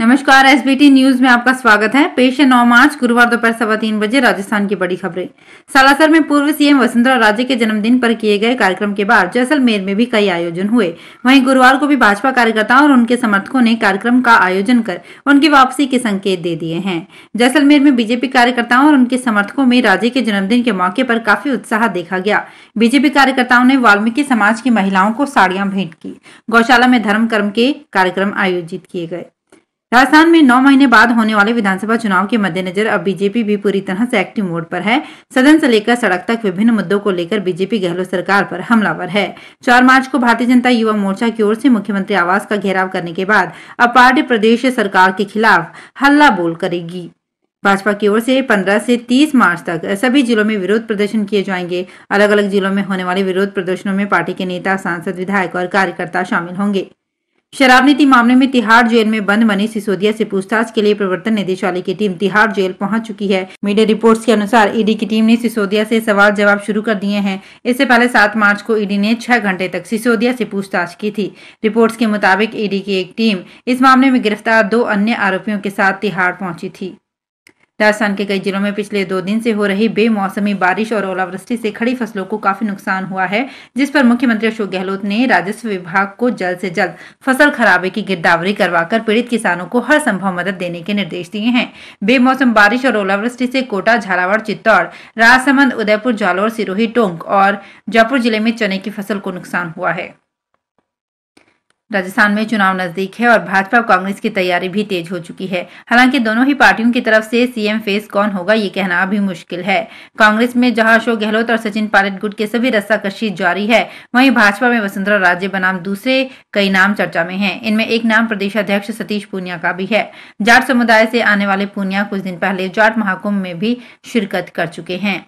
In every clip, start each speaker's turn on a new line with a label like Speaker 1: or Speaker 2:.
Speaker 1: नमस्कार SBT news में आपका स्वागत है पेश है नौ मार्च गुरुवार दोपहर सवा तीन बजे राजस्थान की बड़ी खबरें सालासर में पूर्व सीएम वसुंधरा राजे के जन्मदिन पर किए गए कार्यक्रम के बाद जैसलमेर में भी कई आयोजन हुए वहीं गुरुवार को भी भाजपा कार्यकर्ताओं और उनके समर्थकों ने कार्यक्रम का आयोजन कर उनकी वापसी के संकेत दे दिए हैं जैसलमेर में बीजेपी कार्यकर्ताओं और उनके समर्थकों में राजे के जन्मदिन के मौके पर काफी उत्साह देखा गया बीजेपी कार्यकर्ताओं ने वाल्मीकि समाज की महिलाओं को साड़ियां भेंट की गौशाला में धर्म कर्म के कार्यक्रम आयोजित किए गए राजस्थान में नौ महीने बाद होने वाले विधानसभा चुनाव के मद्देनजर अब बीजेपी भी पूरी तरह से एक्टिव मोड पर है सदन से लेकर सड़क तक विभिन्न मुद्दों को लेकर बीजेपी गहलोत सरकार पर हमलावर है चार मार्च को भारतीय जनता युवा मोर्चा की ओर से मुख्यमंत्री आवास का घेराव करने के बाद अब पार्टी प्रदेश सरकार के खिलाफ हल्ला बोल करेगी भाजपा की ओर से 15 से 30 मार्च तक सभी जिलों में विरोध प्रदर्शन किए जाएंगे अलग अलग जिलों में होने वाले विरोध प्रदर्शनों में पार्टी के नेता सांसद विधायक और कार्यकर्ता शामिल होंगे शराब नीति मामले में तिहाड़ जेल में बंद मनीष सिसोदिया से पूछताछ के लिए प्रवर्तन निदेशालय की टीम तिहाड़ जेल पहुंच चुकी है मीडिया रिपोर्ट्स के अनुसार ईडी की टीम ने सिसोदिया से सवाल जवाब शुरू कर दिए हैं इससे पहले 7 मार्च को ईडी ने 6 घंटे तक सिसोदिया से पूछताछ की थी रिपोर्ट्स के मुताबिक ईडी की एक टीम इस मामले में गिरफ्तार दो अन्य आरोपियों के साथ तिहाड़ पहुँची थी राजस्थान के कई जिलों में पिछले दो दिन से हो रही बेमौसमी बारिश और ओलावृष्टि से खड़ी फसलों को काफी नुकसान हुआ है जिस पर मुख्यमंत्री अशोक गहलोत ने राजस्व विभाग को जल्द से जल्द फसल खराबे की गिरदावरी करवाकर पीड़ित किसानों को हर संभव मदद देने के निर्देश दिए हैं बेमौसम बारिश और ओलावृष्टि से कोटा झालावाड़ चित्तौड़ राजसमंद उदयपुर जालौर सिरोही टोंक और जयपुर जिले में चने की फसल को नुकसान हुआ है राजस्थान में चुनाव नजदीक है और भाजपा और कांग्रेस की तैयारी भी तेज हो चुकी है हालांकि दोनों ही पार्टियों की तरफ से सीएम फेस कौन होगा ये कहना भी मुश्किल है कांग्रेस में जहां अशोक गहलोत और सचिन पायलट गुट के सभी कशी जारी है वहीं भाजपा में वसुंधरा राजे बनाम दूसरे कई नाम चर्चा में है इनमें एक नाम प्रदेश अध्यक्ष सतीश पूनिया का भी है जाट समुदाय से आने वाले पूनिया कुछ दिन पहले जाट महाकुंभ में भी शिरकत कर चुके हैं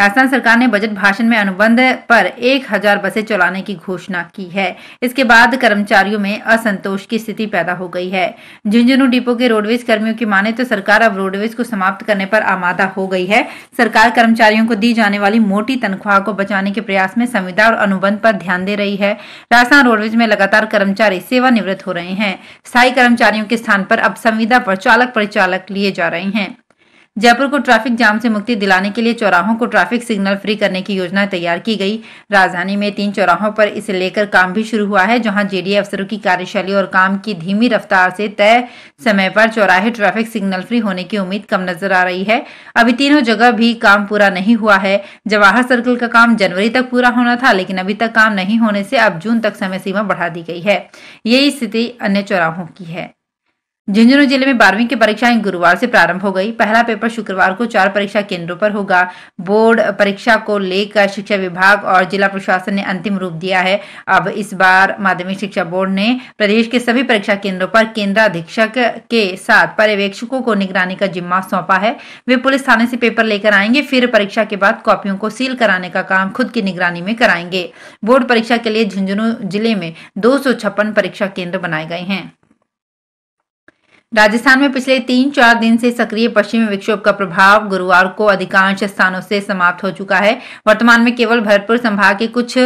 Speaker 1: राजस्थान सरकार ने बजट भाषण में अनुबंध पर एक हजार बसें चलाने की घोषणा की है इसके बाद कर्मचारियों में असंतोष की स्थिति पैदा हो गई है झुंझुनू डिपो के रोडवेज कर्मियों की माने तो सरकार अब रोडवेज को समाप्त करने पर आमादा हो गई है सरकार कर्मचारियों को दी जाने वाली मोटी तनख्वाह को बचाने के प्रयास में संविदा और अनुबंध पर ध्यान दे रही है राजस्थान रोडवेज में लगातार कर्मचारी सेवानिवृत्त हो रहे हैं स्थायी कर्मचारियों के स्थान पर अब संविदा पर चालक परिचालक लिए जा रहे हैं जयपुर को ट्रैफिक जाम से मुक्ति दिलाने के लिए चौराहों को ट्रैफिक सिग्नल फ्री करने की योजना तैयार की गई राजधानी में तीन चौराहों पर इसे लेकर काम भी शुरू हुआ है जहां जेडीए अफसरों की कार्यशैली और काम की धीमी रफ्तार से तय समय पर चौराहे ट्रैफिक सिग्नल फ्री होने की उम्मीद कम नजर आ रही है अभी तीनों जगह भी काम पूरा नहीं हुआ है जवाहर सर्कल का काम जनवरी तक पूरा होना था लेकिन अभी तक काम नहीं होने से अब जून तक समय सीमा बढ़ा दी गई है यही स्थिति अन्य चौराहों की है झुंझुनू जिले में बारहवीं की परीक्षाएं गुरुवार से प्रारंभ हो गई पहला पेपर शुक्रवार को चार परीक्षा केंद्रों पर होगा बोर्ड परीक्षा को लेकर शिक्षा विभाग और जिला प्रशासन ने अंतिम रूप दिया है अब इस बार माध्यमिक शिक्षा बोर्ड ने प्रदेश के सभी परीक्षा केंद्रों पर केंद्राधीक्षक के साथ पर्यवेक्षकों को निगरानी का जिम्मा सौंपा है वे पुलिस थाने से पेपर लेकर आएंगे फिर परीक्षा के बाद कॉपियों को सील कराने का काम खुद की निगरानी में कराएंगे बोर्ड परीक्षा के लिए झुंझुनू जिले में दो परीक्षा केंद्र बनाए गए हैं राजस्थान में पिछले तीन चार दिन से सक्रिय पश्चिमी विक्षोभ का प्रभाव गुरुवार को अधिकांश स्थानों से समाप्त हो चुका है वर्तमान में केवल भरतपुर संभाग के कुछ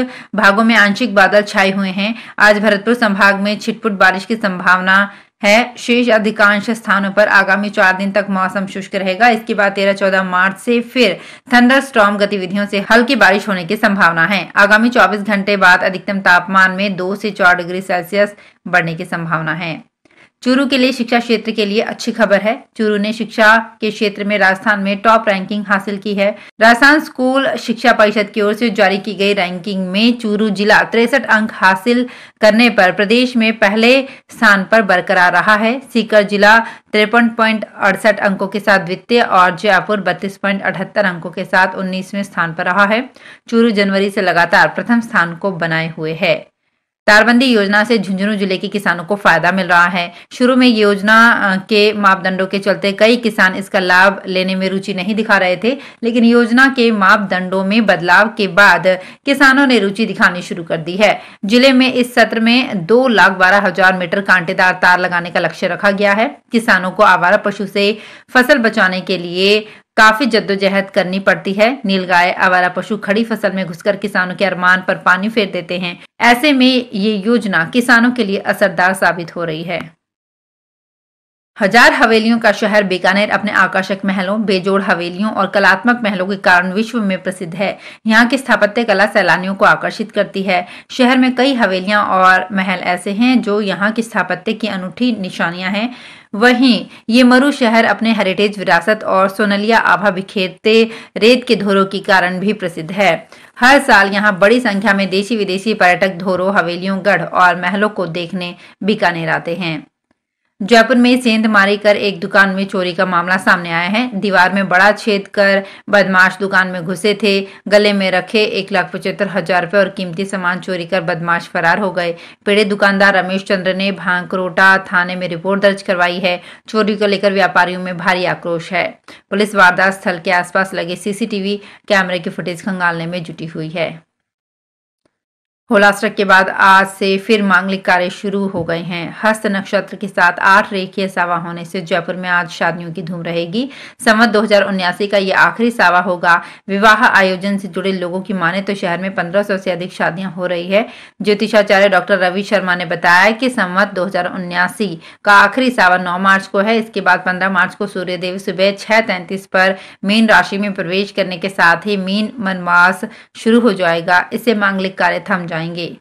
Speaker 1: भागों में आंशिक बादल छाए हुए हैं आज भरतपुर संभाग में छिटपुट बारिश की संभावना है शेष अधिकांश स्थानों पर आगामी चार दिन तक मौसम शुष्क रहेगा इसके बाद तेरह चौदह मार्च से फिर थंडर स्ट्रॉम गतिविधियों से हल्की बारिश होने की संभावना है आगामी चौबीस घंटे बाद अधिकतम तापमान में दो से चार डिग्री सेल्सियस बढ़ने की संभावना है चूरू के लिए शिक्षा क्षेत्र के लिए अच्छी खबर है चूरू ने शिक्षा के क्षेत्र में राजस्थान में टॉप रैंकिंग हासिल की है राजस्थान स्कूल शिक्षा परिषद की ओर से जारी की गई रैंकिंग में चूरू जिला तिरसठ अंक हासिल करने पर प्रदेश में पहले स्थान पर बरकरार रहा है सीकर जिला तिरपन पॉइंट अड़सठ अंकों के साथ द्वितीय और जयपुर बत्तीस पॉइंट अठहत्तर अंकों के साथ उन्नीसवें स्थान पर रहा है चूरू जनवरी से लगातार प्रथम स्थान को बनाए हुए है तारबंदी योजना से झुंझुनू जिले के किसानों को फायदा मिल रहा है शुरू में योजना के मापदंडों के चलते कई किसान इसका लाभ लेने में रुचि नहीं दिखा रहे थे लेकिन योजना के मापदंडों में बदलाव के बाद किसानों ने रुचि दिखानी शुरू कर दी है जिले में इस सत्र में दो लाख बारह हजार मीटर कांटेदार तार लगाने का लक्ष्य रखा गया है किसानों को आवारा पशु से फसल बचाने के लिए काफी जद्दोजहद करनी पड़ती है नीलगाय आवारा पशु खड़ी फसल में घुसकर किसानों के अरमान पर पानी फेर देते हैं ऐसे में ये योजना किसानों के लिए असरदार साबित हो रही है हजार हवेलियों का शहर बीकानेर अपने आकर्षक महलों बेजोड़ हवेलियों और कलात्मक महलों के कारण विश्व में प्रसिद्ध है यहाँ की स्थापत्य कला सैलानियों को आकर्षित करती है शहर में कई हवेलियां और महल ऐसे हैं जो यहाँ की स्थापत्य की अनूठी निशानियां हैं वहीं ये मरु शहर अपने हेरिटेज विरासत और सोनलिया आभा बिखेरते रेत के धोरों के कारण भी प्रसिद्ध है हर साल यहाँ बड़ी संख्या में देशी विदेशी पर्यटक धोरों हवेलियों गढ़ और महलों को देखने बीकानेर आते हैं जयपुर में सेंध मारी कर एक दुकान में चोरी का मामला सामने आया है दीवार में बड़ा छेद कर बदमाश दुकान में घुसे थे गले में रखे एक लाख पचहत्तर हजार रूपए और कीमती सामान चोरी कर बदमाश फरार हो गए पीड़ित दुकानदार रमेश चंद्र ने भांकरोटा थाने में रिपोर्ट दर्ज करवाई है चोरी को लेकर व्यापारियों में भारी आक्रोश है पुलिस वारदात स्थल के आसपास लगे सीसीटीवी कैमरे की फुटेज खंगालने में जुटी हुई है होलास्ट्रक के बाद आज से फिर मांगलिक कार्य शुरू हो गए हैं हस्त नक्षत्र के साथ आठ रेखीय सावा होने से जयपुर में आज शादियों की धूम रहेगी संवत दो का ये आखिरी सावा होगा विवाह आयोजन से जुड़े लोगों की माने तो शहर में 1500 से अधिक शादियां हो रही है ज्योतिषाचार्य डॉक्टर रवि शर्मा ने बताया कि संवत दो का आखिरी सावा नौ मार्च को है इसके बाद पंद्रह मार्च को सूर्यदेव सुबह छह पर मीन राशि में प्रवेश करने के साथ ही मीन मनमास शुरू हो जाएगा इससे मांगलिक कार्य थम जाएंगे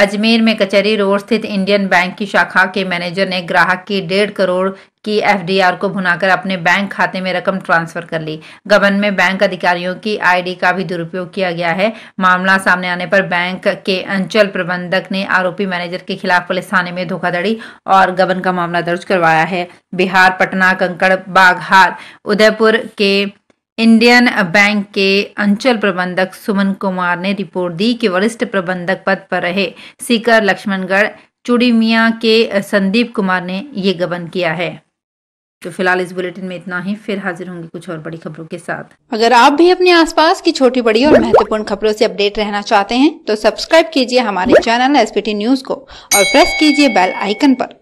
Speaker 1: अजमेर में कचहरी रोड स्थित इंडियन बैंक की शाखा के मैनेजर ने ग्राहक की डेढ़ करोड़ की एफडीआर को भुनाकर अपने बैंक खाते में रकम ट्रांसफर कर ली गबन में बैंक अधिकारियों की आईडी का भी दुरुपयोग किया गया है मामला सामने आने पर बैंक के अंचल प्रबंधक ने आरोपी मैनेजर के खिलाफ पुलिस थाने में धोखाधड़ी और गबन का मामला दर्ज करवाया है बिहार पटना कंकड़ बाघहार उदयपुर के इंडियन बैंक के अंचल प्रबंधक सुमन कुमार ने रिपोर्ट दी कि वरिष्ठ प्रबंधक पद पर रहे सीकर लक्ष्मणगढ़ चुड़ीमिया के संदीप कुमार ने ये गबन किया है तो फिलहाल इस बुलेटिन में इतना ही फिर हाजिर होंगे कुछ और बड़ी खबरों के साथ अगर आप भी अपने आसपास की छोटी बड़ी और महत्वपूर्ण खबरों से अपडेट रहना चाहते हैं तो सब्सक्राइब कीजिए हमारे चैनल एस न्यूज को और प्रेस कीजिए बेल आइकन पर